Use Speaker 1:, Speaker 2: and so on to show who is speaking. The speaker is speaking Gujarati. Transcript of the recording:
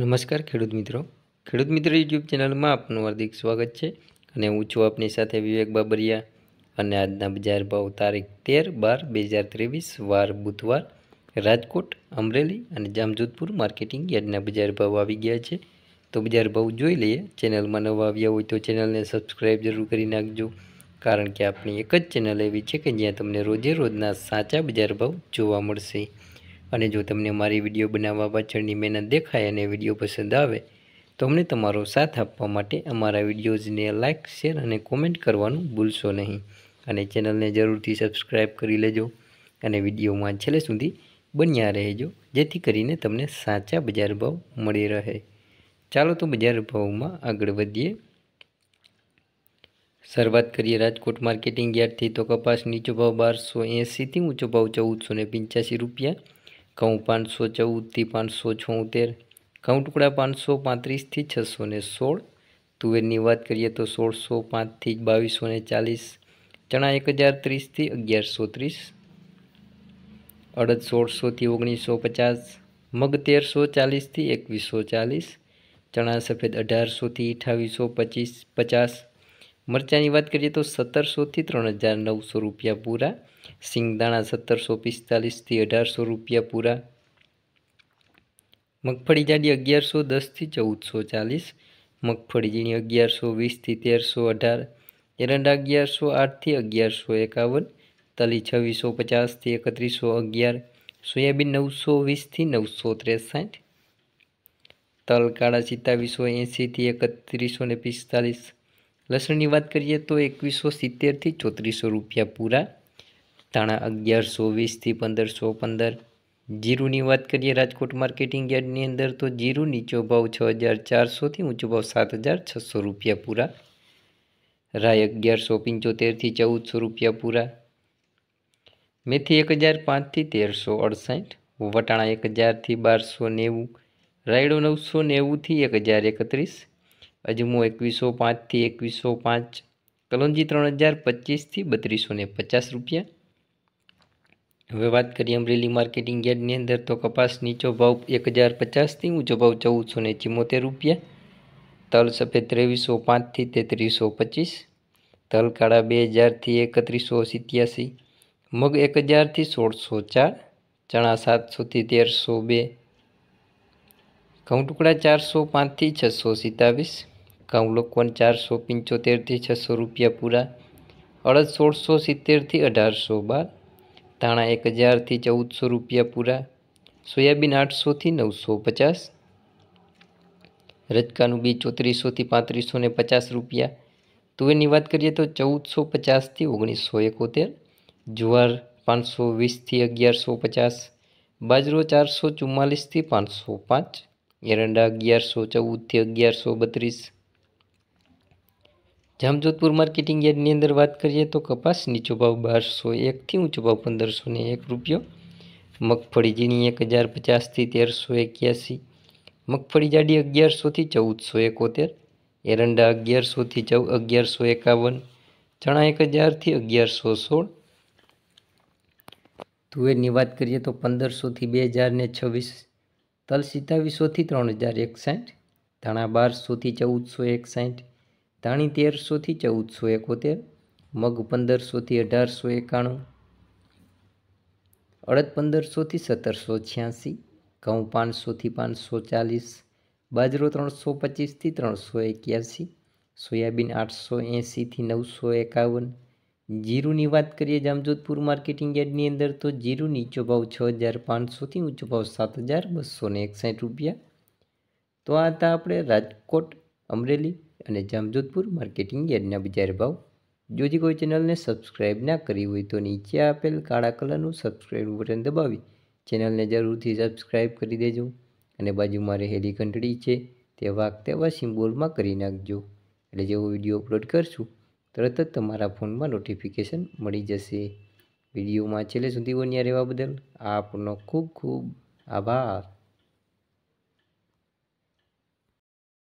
Speaker 1: નમસ્કાર ખેડૂત મિત્રો ખેડૂત મિત્રો યુટ્યુબ ચેનલમાં આપનું હાર્દિક સ્વાગત છે અને હું છું આપની સાથે વિવેક બાબરિયા અને આજના બજાર ભાવ તારીખ તેર બાર બે હજાર ત્રેવીસ વાર બુધવાર રાજકોટ અમરેલી અને જામજોધપુર માર્કેટિંગ યાર્ડના બજાર ભાવ આવી ગયા છે તો બજાર ભાવ જોઈ લઈએ ચેનલમાં નવા આવ્યા હોય તો ચેનલને સબસ્ક્રાઈબ જરૂર કરી નાખજો કારણ કે આપણી એક જ ચેનલ એવી છે કે જ્યાં તમને રોજે રોજના સાચા બજાર ભાવ જોવા મળશે અને જો તમને મારી વિડીયો બનાવવા પાછળની મહેનત દેખાય અને વિડીયો પસંદ આવે તો અમને તમારો સાથ આપવા માટે અમારા વિડીયોઝને લાઇક શેર અને કોમેન્ટ કરવાનું ભૂલશો નહીં અને ચેનલને જરૂરથી સબસ્ક્રાઈબ કરી લેજો અને વિડીયોમાં છેલ્લે સુધી બન્યા રહેજો જેથી કરીને તમને સાચા બજાર ભાવ મળી રહે ચાલો તો બજાર ભાવમાં આગળ વધીએ શરૂઆત કરીએ રાજકોટ માર્કેટિંગ યાર્ડથી તો કપાસ નીચો ભાવ બારસો એંસીથી ઊંચો ભાવ ચૌદસો ને પંચ્યાસી રૂપિયા ઘઉં પાંચસો ચૌદથી પાંચસો છોતેર ઘઉં ટુકડા પાંચસો પાંત્રીસથી છસો ને સોળ તુવેરની વાત કરીએ તો સોળસો પાંચથી બાવીસો ને ચાલીસ ચણા એક હજાર ત્રીસથી અગિયારસો ત્રીસ અડદ સોળસોથી ઓગણીસો પચાસ મગ તેરસો ચાલીસથી એકવીસો ચાલીસ ચણા સફેદ અઢારસોથી અઠાવીસો પચીસ પચાસ મરચાંની વાત કરીએ તો સત્તરસોથી ત્રણ હજાર નવસો રૂપિયા પૂરા સિંગદાણા સત્તરસો પિસ્તાલીસથી અઢારસો રૂપિયા પૂરા મગફળી જાડી અગિયારસો દસથી ચૌદસો ચાલીસ મગફળી ઝીણી અગિયારસો વીસથી તેરસો અઢાર એરંડા અગિયારસો આઠથી અગિયારસો એકાવન તલી છવ્વીસો પચાસથી એકત્રીસો અગિયાર સોયાબીન નવસો વીસથી નવસો ત્રેસઠ તલ કાળા સિત્તાવીસો એંશીથી એકત્રીસો ને પિસ્તાલીસ લસણની વાત કરીએ તો એકવીસો સિત્તેરથી ચોત્રીસો રૂપિયા પૂરા તાણા અગિયારસો વીસથી પંદરસો પંદર જીરુની વાત કરીએ રાજકોટ માર્કેટિંગ યાર્ડની અંદર તો જીરું નીચો ભાવ છ હજાર ચારસોથી ઊંચો ભાવ સાત હજાર છસો રૂપિયા પૂરા રાય અગિયારસો પંચોતેરથી ચૌદસો રૂપિયા પૂરા મેથી એક હજાર પાંચથી તેરસો અડસઠ વટાણા એક હજારથી બારસો નેવું રાયડો નવસો નેવુંથી એક હજાર એકત્રીસ અજમો એકવીસો પાંચથી એકવીસો પાંચ કલોંજી ત્રણ હજાર પચીસથી બત્રીસો ને પચાસ રૂપિયા હવે વાત કરીએ અમરેલી માર્કેટિંગ યાર્ડની અંદર તો કપાસ નીચો ભાવ એક હજાર પચાસથી ઊંચો ભાવ ચૌદસો ને ચિમોતેર રૂપિયા તલ સફેદ ત્રેવીસો પાંચથી તેત્રીસો પચીસ તલ કાળા બે હજારથી એકત્રીસો સિત્યાસી મગ એક હજારથી સોળસો ચાર ચણા સાતસોથી તેરસો બે ઘઉં ટુકડા ચારસો પાંચથી છસો સિત્તાવીસ કાઉલોકોન ચારસો પંચોતેરથી છસો રૂપિયા પૂરા અડદ સોળસો સિત્તેરથી અઢારસો બાર ધાણા એક હજારથી ચૌદસો રૂપિયા પૂરા સોયાબીન આઠસોથી નવસો પચાસ રજકાનું બી ચોત્રીસોથી પાંત્રીસો ને પચાસ રૂપિયા તુવેરની વાત કરીએ તો ચૌદસો પચાસથી ઓગણીસો એકોતેર જુવાર પાંચસો વીસથી અગિયારસો પચાસ બાજરો ચારસો ચુમ્માલીસથી પાંચસો પાંચ એરંડા અગિયારસો ચૌદથી અગિયારસો બત્રીસ જામજોધપુર માર્કેટિંગ યાર્ડની અંદર વાત કરીએ તો કપાસ નીચો ભાવ બારસો એકથી ઊંચો ભાવ પંદરસો ને એક રૂપિયો મગફળી ઝીણી એક હજાર પચાસથી તેરસો એક્યાસી મગફળી જાડી અગિયારસોથી ચૌદસો એકોતેર એરંડા અગિયારસોથી ચૌ અગિયારસો એકાવન ચણા એક હજારથી અગિયારસો સોળ તુવેરની વાત કરીએ તો પંદરસોથી બે હજારને છવ્વીસ તલ સિત્તાવીસોથી ત્રણ હજાર એકસાઠ ધાણા બારસોથી ચૌદસો એકસાઠ ધાણી તેરસોથી ચૌદસો એકોતેર મગ પંદરસોથી અઢારસો એકાણું અડદ પંદરસોથી સત્તરસો છ્યાસી ઘઉં પાંચસોથી પાંચસો ચાલીસ બાજરો ત્રણસો પચીસથી ત્રણસો એક્યાસી સોયાબીન આઠસો એંસીથી નવસો એકાવન જીરુની વાત કરીએ જામજોધપુર માર્કેટિંગ યાર્ડની અંદર તો જીરુ નીચો ભાવ છ હજાર પાંચસોથી ઊંચો ભાવ સાત હજાર બસો એકસાઠ રૂપિયા તો આ હતા આપણે રાજકોટ અમરેલી અને જામજોધપુર માર્કેટિંગ યાર્ડના બજાર ભાવ જો જે કોઈ ચેનલને સબસ્ક્રાઈબ ના કરી હોય તો નીચે આપેલ કાળા કલરનું સબસ્ક્રાઈબ બટન દબાવી ચેનલને જરૂરથી સબસ્ક્રાઈબ કરી દેજો અને બાજુમાં રહેલી ઘંટડી છે તે વાક તેવા સિમ્બોલમાં કરી નાખજો એટલે જેવો વિડીયો અપલોડ કરશું તરત જ તમારા ફોનમાં નોટિફિકેશન મળી જશે વિડીયોમાં છેલ્લે સુધી બન્યા રહેવા બદલ આપનો ખૂબ ખૂબ આભાર